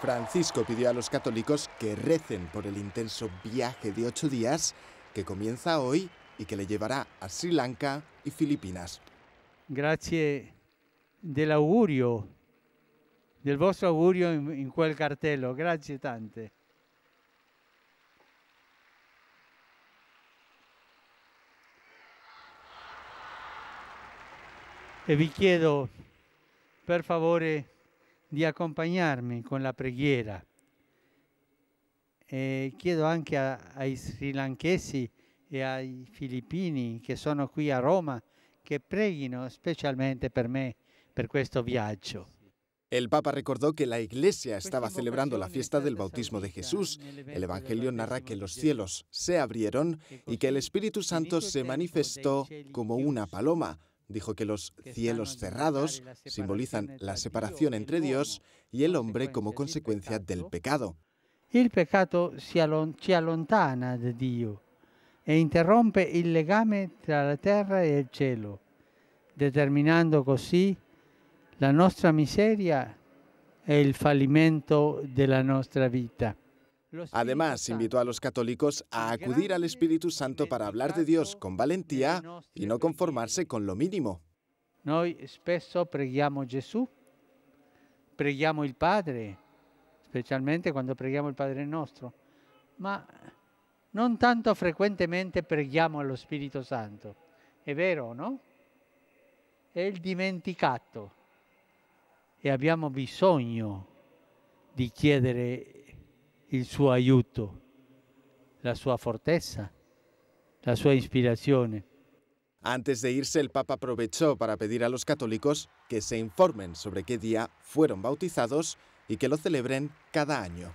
Francisco pidió a los católicos que recen por el intenso viaje de ocho días que comienza hoy y que le llevará a Sri Lanka y Filipinas. Gracias del augurio, del vostro augurio en quel cartelo. Gracias tante. E vi quiero, per favore, di acompañarme con la preghiera. E eh, chiedo anche a, ai sri y e ai filippini che sono qui a Roma que preghino especialmente per me, per questo viaggio. El Papa recordó que la Iglesia estaba celebrando la fiesta del bautismo de Jesús. El Evangelio narra que los cielos se abrieron y que el Espíritu Santo se manifestó como una paloma dijo que los cielos cerrados simbolizan la separación entre Dios y el hombre como consecuencia del pecado. El pecado si allontana de Dios e interrompe el legame entre la tierra y el cielo, determinando así la nuestra miseria e el fallimento la nuestra vida. Además, invitó a los católicos a acudir al Espíritu Santo para hablar de Dios con valentía y no conformarse con lo mínimo. Noi spesso preghiamo Gesù, preghiamo il Padre, specialmente quando preghiamo il Padre nostro, ma non tanto frequentemente preghiamo allo Spirito Santo. È vero, no? È il dimenticato e abbiamo bisogno di chiedere il suo aiuto, la sua fortezza, la sua ispirazione. Antes de irse, el Papa aprovechó para pedir a los católicos que se informen sobre qué día fueron bautizados y que lo celebren cada año.